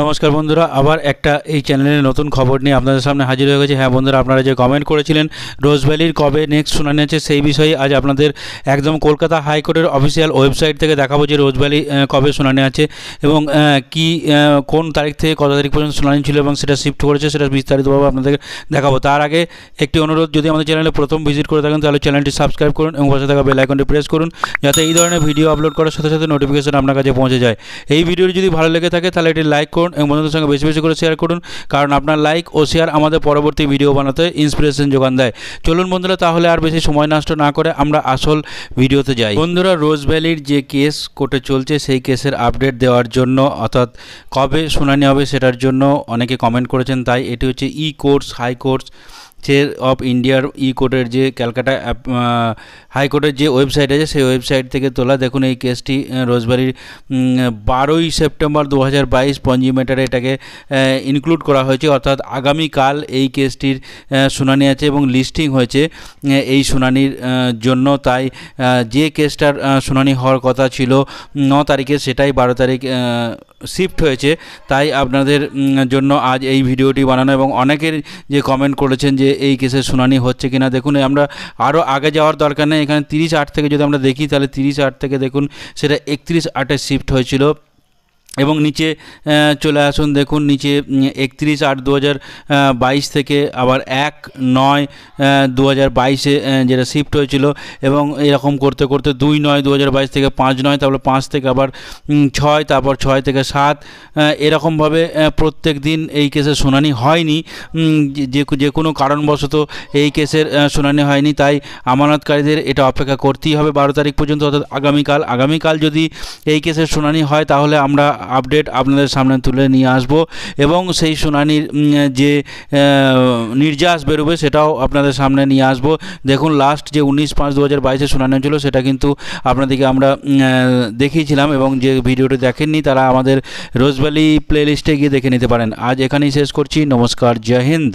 নমস্কার বন্ধুরা আবার একটা এই চ্যানেলের নতুন খবর নিয়ে আপনাদের সামনে হাজির হয়ে গেছে হ্যাঁ বন্ধুরা আপনারা যে কমেন্ট করেছিলেন রোজভ্যালির কবে নেক্সট শুনানি আছে সেই বিষয়ে আজ আপনাদের একদম কলকাতা হাইকোর্টের অফিসিয়াল ওয়েবসাইট থেকে দেখাবো যে রোজভ্যালি কবে শুনানি আছে এবং কি কোন তারিখ থেকে কত তারিখ পর্যন্ত শুনানি ছিল এবং সেটা শিফট করেছে সেটা বিস্তারিতভাবে আপনাদের দেখাবো তার আগে একটি অনুরোধ যদি আমাদের চ্যানেলে প্রথম ভিজিট করে থাকেন তাহলে চ্যানেলটি সাবস্ক্রাইব করুন এবং পাশে থাকা বেলাইকনটি প্রেস করুন যাতে এই ধরনের ভিডিও আপলোড করার সাথে সাথে নোটিফিকেশন আপনার কাছে পৌঁছে যায় এই ভিডিওটি যদি ভালো লেগে থাকে তাহলে এটি লাইক করুন এবং বন্ধুদের সঙ্গে বেশি বেশি করে শেয়ার করুন কারণ আপনার লাইক ও শেয়ার আমাদের পরবর্তী ভিডিও বানাতে ইন্সপিরেশন যোগান দেয় চলুন বন্ধুরা তাহলে আর বেশি সময় নষ্ট না করে আমরা আসল ভিডিওতে যাই বন্ধুরা রোজ ভ্যালির যে কেস কোর্টে চলছে সেই কেসের আপডেট দেওয়ার জন্য অর্থাৎ কবে শুনানি হবে সেটার জন্য অনেকে কমেন্ট করেছেন তাই এটি হচ্ছে ই কোর্স হাই কোর্স চের অফ ইন্ডিয়ার ই কোর্টের যে ক্যালকাটা হাইকোর্টের e যে ওয়েবসাইট uh, আছে সেই ওয়েবসাইট থেকে তোলা দেখুন এই কেসটি uh, রোজবাড়ির বারোই সেপ্টেম্বর দু হাজার বাইশ পঞ্জিমেটারে এটাকে ইনক্লুড uh, করা হয়েছে অর্থাৎ আগামীকাল এই কেসটির শুনানি আছে এবং লিস্টিং হয়েছে এই শুনানির জন্য তাই যে কেসটার শুনানি হওয়ার কথা ছিল ন তারিখে সেটাই বারো তারিখ শিফট হয়েছে তাই আপনাদের জন্য আজ এই ভিডিওটি বানানো এবং অনেকের যে কমেন্ট করেছেন যে যে এই কেসের শুনানি হচ্ছে কিনা দেখুন আমরা আরও আগে যাওয়ার দরকার নেই এখানে তিরিশ আট থেকে যদি আমরা দেখি তাহলে তিরিশ আট থেকে দেখুন সেটা একত্রিশ আটে শিফট হয়েছিল এবং নিচে চলে আসুন দেখুন নিচে একত্রিশ আট দু বাইশ থেকে আবার এক নয় দু হাজার বাইশে যেটা শিফট হয়েছিল এবং এরকম করতে করতে দুই নয় দু বাইশ থেকে পাঁচ নয় তারপরে পাঁচ থেকে আবার ছয় তারপর ছয় থেকে সাত এরকমভাবে প্রত্যেক দিন এই কেসের শুনানি হয়নি যে যে কোনো কারণবশত এই কেসের শুনানি হয়নি তাই আমানতকারীদের এটা অপেক্ষা করতেই হবে বারো তারিখ পর্যন্ত অর্থাৎ আগামীকাল আগামীকাল যদি এই কেসের শুনানি হয় তাহলে আমরা আপডেট আপনাদের সামনে তুলে নিয়ে আসব এবং সেই শুনানির যে নির্যাস বেরোবে সেটাও আপনাদের সামনে নিয়ে আসব দেখুন লাস্ট যে উনিশ পাঁচ দু হাজার বাইশে শুনানি হয়েছিল সেটা কিন্তু আপনাদেরকে আমরা দেখিয়েছিলাম এবং যে ভিডিওটি দেখেননি তারা আমাদের রোজভ্যালি প্লেলিস্টে গিয়ে দেখে নিতে পারেন আজ এখানেই শেষ করছি নমস্কার জয় হিন্দ